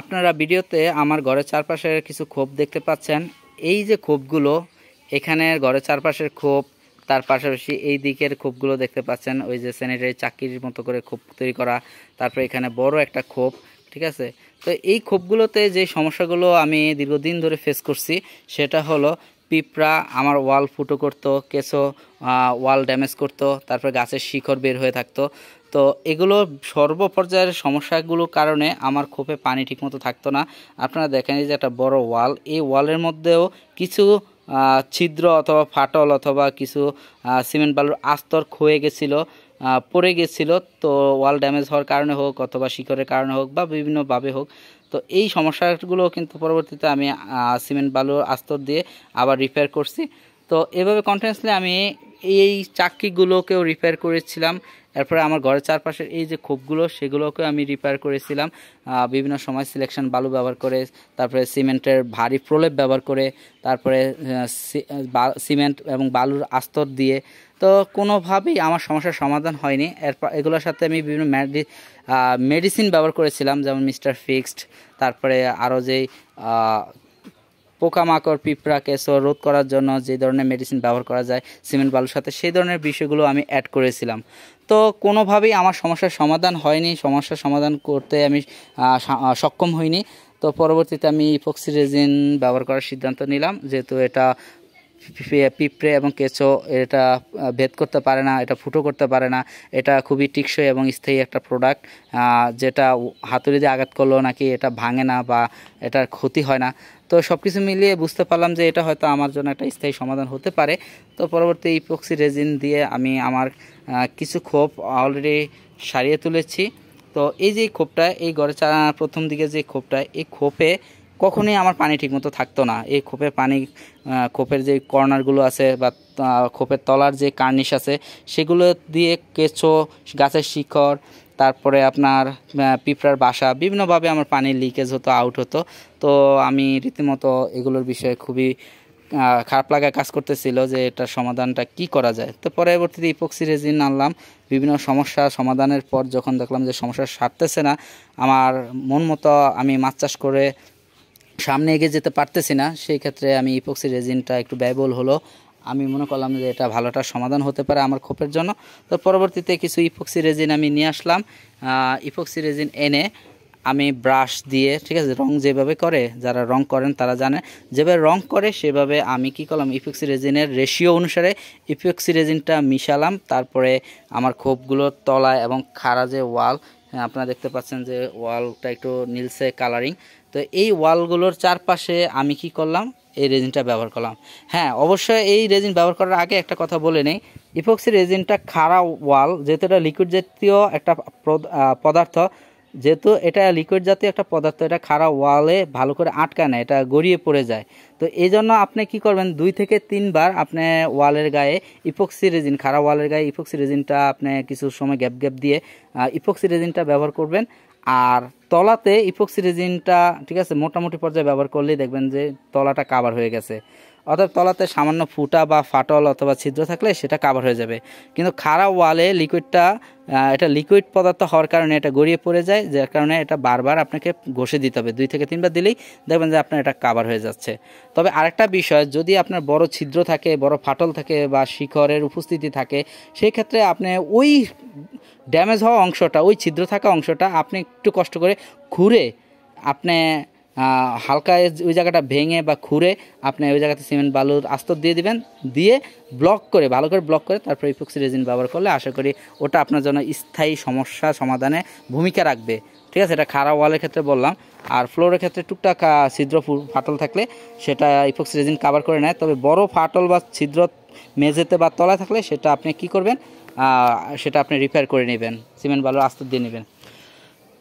আপনারা ভিডিওতে আমার ঘরের চারপাশের কিছু খোপ দেখতে পাচ্ছেন এই যে খোপগুলো এখানে ঘরের চারপাশের খোপ তার পাশাপাশি এই দিকের খোপগুলো দেখতে পাচ্ছেন ওই যে স্যানিটারি চাকরির মতো করে খোপ তৈরি করা তারপর এখানে বড় একটা খোপ ঠিক আছে তো এই খোপগুলোতে যে সমস্যাগুলো আমি দীর্ঘদিন ধরে ফেস করছি সেটা হলো পিঁপড়া আমার ওয়াল ফুটো করতো কেঁচো ওয়াল ড্যামেজ করতো তারপরে গাছের শিখর বের হয়ে থাকতো তো এগুলো সর্বপর্যায়ের সমস্যাগুলোর কারণে আমার খোপে পানি ঠিকমতো থাকতো না আপনারা দেখেন যে একটা বড় ওয়াল এই ওয়ালের মধ্যেও কিছু ছিদ্র অথবা ফাটল অথবা কিছু সিমেন্ট বালুর আস্তর ক্ষয়ে গেছিলো পড়ে গেছিল তো ওয়াল ড্যামেজ হওয়ার কারণে হোক অথবা শিখরের কারণে হোক বা বিভিন্নভাবে হোক তো এই সমস্যাগুলো কিন্তু পরবর্তীতে আমি সিমেন্ট বালুর আস্তর দিয়ে আবার রিপেয়ার করছি তো এভাবে কন্টেন্সলি আমি এই চাকরিগুলোকেও রিপেয়ার করেছিলাম এরপরে আমার ঘরের চারপাশের এই যে খোপগুলো সেগুলোকে আমি রিপেয়ার করেছিলাম বিভিন্ন সময় সিলেকশন বালু ব্যবহার করে তারপরে সিমেন্টের ভারী প্রলেপ ব্যবহার করে তারপরে সিমেন্ট এবং বালুর আস্তর দিয়ে তো কোনোভাবেই আমার সমস্যার সমাধান হয়নি এরপর এগুলোর সাথে আমি বিভিন্ন মেডিসিন ব্যবহার করেছিলাম যেমন মিস্টার ফিক্সড তারপরে আরও যেই পোকামাকড় পিঁপড়া কেসো রোধ করার জন্য যে ধরনের মেডিসিন ব্যবহার করা যায় সিমেন্ট বালুর সাথে সেই ধরনের বিষয়গুলো আমি অ্যাড করেছিলাম তো কোনোভাবেই আমার সমস্যার সমাধান হয়নি সমস্যার সমাধান করতে আমি সক্ষম হইনি তো পরবর্তীতে আমি ইপক্সিরেজিন রেজিন ব্যবহার করার সিদ্ধান্ত নিলাম যেহেতু এটা পিঁপড়ে এবং কেঁচো এটা ভেদ করতে পারে না এটা ফুটো করতে পারে না এটা খুবই টিকসই এবং স্থায়ী একটা প্রোডাক্ট যেটা হাতুড়ি দিয়ে আঘাত করলেও নাকি এটা ভাঙে না বা এটার ক্ষতি হয় না তো সব কিছু মিলিয়ে বুঝতে পারলাম যে এটা হয়তো আমার জন্য একটা স্থায়ী সমাধান হতে পারে তো পরবর্তী ইপক্সি রেজিন দিয়ে আমি আমার কিছু ক্ষোভ অলরেডি সারিয়ে তুলেছি তো এই যে খোপটা এই গড়ে প্রথম দিকে যে খোপটা এই ক্ষোভে কখনোই আমার পানি ঠিকমতো থাকতো না এই খোপের পানি খোপের যে কর্নারগুলো আছে বা খোপের তলার যে কার্নিশ আছে সেগুলো দিয়ে কেঁচো গাছের শিকড় তারপরে আপনার পিঁপড়ার বাসা বিভিন্নভাবে আমার পানি লিকেজ হতো আউট হতো তো আমি রীতিমতো এগুলোর বিষয়ে খুবই খারাপ লাগা কাজ করতেছিল যে এটার সমাধানটা কি করা যায় তো পরবর্তীতে ইপক্সি রেজিন আনলাম বিভিন্ন সমস্যা সমাধানের পর যখন দেখলাম যে সমস্যা সারতেছে না আমার মন মতো আমি মাছ চাষ করে সামনে এগিয়ে যেতে পারতেছি না সেই ক্ষেত্রে আমি ইপক্সি রেজিনটা একটু ব্যয়বহুল হলো আমি মনে করলাম যে এটা ভালোটা সমাধান হতে পারে আমার খোপের জন্য তো পরবর্তীতে কিছু ইপক্সি রেজিন আমি নিয়ে আসলাম ইপক্সি রেজিন এনে আমি ব্রাশ দিয়ে ঠিক আছে রং যেভাবে করে যারা রং করেন তারা জানে যেভাবে রং করে সেভাবে আমি কি করলাম ইপেক্সি রেজিনের রেশিও অনুসারে ইপেক্সি রেজিনটা মিশালাম তারপরে আমার খোপগুলোর তলায় এবং খাড়া যে ওয়াল হ্যাঁ, আপনারা দেখতে পাচ্ছেন যে ওয়ালটা একটু নীলসে কালারিং তো এই ওয়ালগুলোর চারপাশে আমি কি করলাম এই রেজিনটা ব্যবহার করলাম হ্যাঁ অবশ্যই এই রেজিন ব্যবহার করার আগে একটা কথা বলে নেই ইফক্সি রেজিনটা খাড়া ওয়াল যেহেতু এটা লিকুইড জাতীয় একটা পদার্থ যেহেতু এটা লিকুইড জাতীয় একটা পদার্থ এটা খারাপ ওয়ালে ভালো করে আটকায় না এটা গড়িয়ে পড়ে যায় তো এই জন্য আপনি কী করবেন দুই থেকে তিনবার আপনি ওয়ালের গায়ে ইপক্সি রেজিন খারাপ ওয়ালের গায়ে ইপক্সি রেজিনটা আপনি কিছু সময় গ্যাপ গ্যাপ দিয়ে ইপক্সি রেজিনটা ব্যবহার করবেন আর তলাতে ইপক্সি রেজিনটা ঠিক আছে মোটামুটি পর্যায়ে ব্যবহার করলেই দেখবেন যে তলাটা কাভার হয়ে গেছে অতএব তলাতে সামান্য ফুটা বা ফাটল অথবা ছিদ্র থাকলে সেটা কাভার হয়ে যাবে কিন্তু খারাপ ওয়ালে লিকুইডটা এটা লিকুইড পদার্থ হওয়ার কারণে এটা গড়িয়ে পড়ে যায় যার কারণে এটা বারবার আপনাকে ঘষে দিতে হবে দুই থেকে তিনবার দিলেই দেখবেন যে আপনার এটা কাভার হয়ে যাচ্ছে তবে আরেকটা বিষয় যদি আপনার বড় ছিদ্র থাকে বড় ফাটল থাকে বা শিখরের উপস্থিতি থাকে সেই ক্ষেত্রে আপনি ওই ড্যামেজ হওয়া অংশটা ওই ছিদ্র থাকা অংশটা আপনি একটু কষ্ট করে ঘুরে আপনি হালকা ওই জায়গাটা ভেঙে বা খুঁড়ে আপনি ওই জায়গাতে সিমেন্ট বালু আস্তর দিয়ে দিবেন দিয়ে ব্লক করে ভালো করে ব্লক করে তারপর ইফোক্সি রেজিন ব্যবহার করলে আশা করি ওটা আপনার জন্য স্থায়ী সমস্যা সমাধানে ভূমিকা রাখবে ঠিক আছে এটা খারাপ ওয়ালের ক্ষেত্রে বললাম আর ফ্লোরের ক্ষেত্রে টুকটাক ছিদ্র ফাটল থাকলে সেটা ইফোক্সি রেজিন কাভার করে নেয় তবে বড় ফাটল বা ছিদ্র মেঝেতে বা তলায় থাকলে সেটা আপনি কি করবেন সেটা আপনি রিপেয়ার করে নেবেন সিমেন্ট বালুর আস্তর দিয়ে নেবেন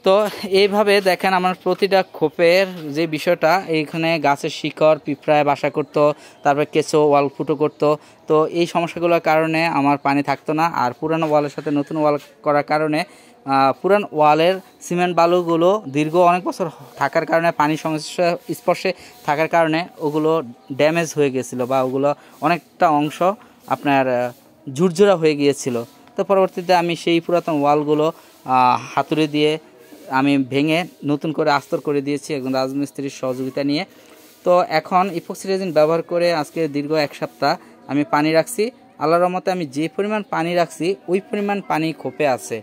তো এইভাবে দেখেন আমার প্রতিটা খোপের যে বিষয়টা এইখানে গাছের শিকড় পিঁপড়ায় বাসা করত তারপর কেঁচো ওয়াল ফুটো করতো তো এই সমস্যাগুলোর কারণে আমার পানি থাকতো না আর পুরানো ওয়ালের সাথে নতুন ওয়াল করার কারণে পুরান ওয়ালের সিমেন্ট বালুগুলো দীর্ঘ অনেক বছর থাকার কারণে পানি সংস্পর্শে স্পর্শে থাকার কারণে ওগুলো ড্যামেজ হয়ে গিয়েছিল বা ওগুলো অনেকটা অংশ আপনার ঝুরঝুরা হয়ে গিয়েছিল তো পরবর্তীতে আমি সেই পুরাতন ওয়ালগুলো হাতুড়ে দিয়ে আমি ভেঙে নতুন করে আস্তর করে দিয়েছি একজন রাজমিস্ত্রির সহযোগিতা নিয়ে তো এখন ইপক্সি রেজিন ব্যবহার করে আজকে দীর্ঘ এক সপ্তাহ আমি পানি রাখছি আল্লাহর রহমতে আমি যে পরিমাণ পানি রাখছি ওই পরিমাণ পানি খোপে আছে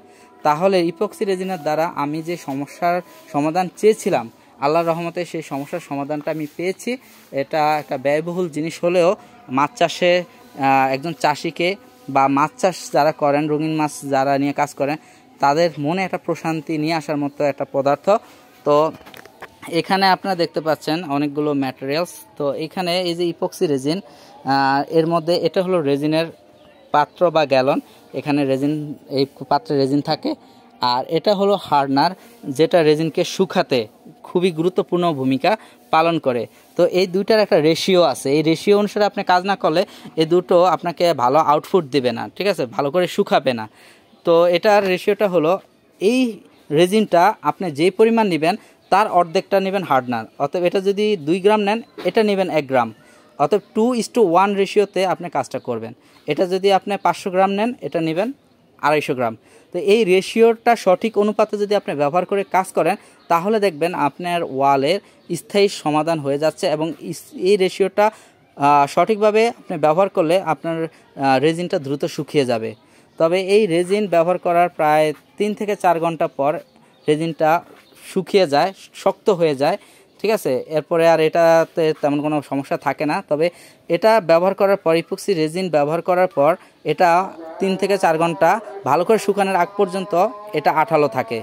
তাহলে ইপক্সি রেজিনের দ্বারা আমি যে সমস্যার সমাধান চেয়েছিলাম আল্লাহর রহমতে সেই সমস্যার সমাধানটা আমি পেয়েছি এটা একটা ব্যয়বহুল জিনিস হলেও মাছ চাষে একজন চাষিকে বা মাছ চাষ যারা করেন রঙিন মাছ যারা নিয়ে কাজ করেন তাদের মনে একটা প্রশান্তি নিয়ে আসার মতো একটা পদার্থ তো এখানে আপনারা দেখতে পাচ্ছেন অনেকগুলো ম্যাটেরিয়ালস তো এখানে এই যে ইপক্সি রেজিন এর মধ্যে এটা হলো রেজিনের পাত্র বা গ্যালন এখানে রেজিন এই পাত্রে রেজিন থাকে আর এটা হলো হার্নার যেটা রেজিনকে শুকাতে খুবই গুরুত্বপূর্ণ ভূমিকা পালন করে তো এই দুইটার একটা রেশিও আছে এই রেশিও অনুসারে আপনি কাজ না করলে এই দুটো আপনাকে ভালো আউটপুট দেবে না ঠিক আছে ভালো করে শুকাবে না তো এটার রেশিওটা হলো এই রেজিনটা আপনি যে পরিমাণ নেবেন তার অর্ধেকটা নেবেন হার্ডনার অতএব এটা যদি দুই গ্রাম নেন এটা নেবেন এক গ্রাম অতএব টু ইস টু ওয়ান রেশিওতে আপনি কাজটা করবেন এটা যদি আপনি পাঁচশো গ্রাম নেন এটা নেবেন আড়াইশো গ্রাম তো এই রেশিওটা সঠিক অনুপাতে যদি আপনি ব্যবহার করে কাজ করেন তাহলে দেখবেন আপনার ওয়ালের স্থায়ী সমাধান হয়ে যাচ্ছে এবং এই রেশিওটা সঠিকভাবে আপনি ব্যবহার করলে আপনার রেজিনটা দ্রুত শুকিয়ে যাবে তবে এই রেজিন ব্যবহার করার প্রায় তিন থেকে চার ঘন্টা পর রেজিনটা শুকিয়ে যায় শক্ত হয়ে যায় ঠিক আছে এরপরে আর এটাতে তেমন কোনো সমস্যা থাকে না তবে এটা ব্যবহার করার পর ইপুক্সি রেজিন ব্যবহার করার পর এটা তিন থেকে চার ঘন্টা ভালো করে শুকানোর আগ পর্যন্ত এটা আঠালো থাকে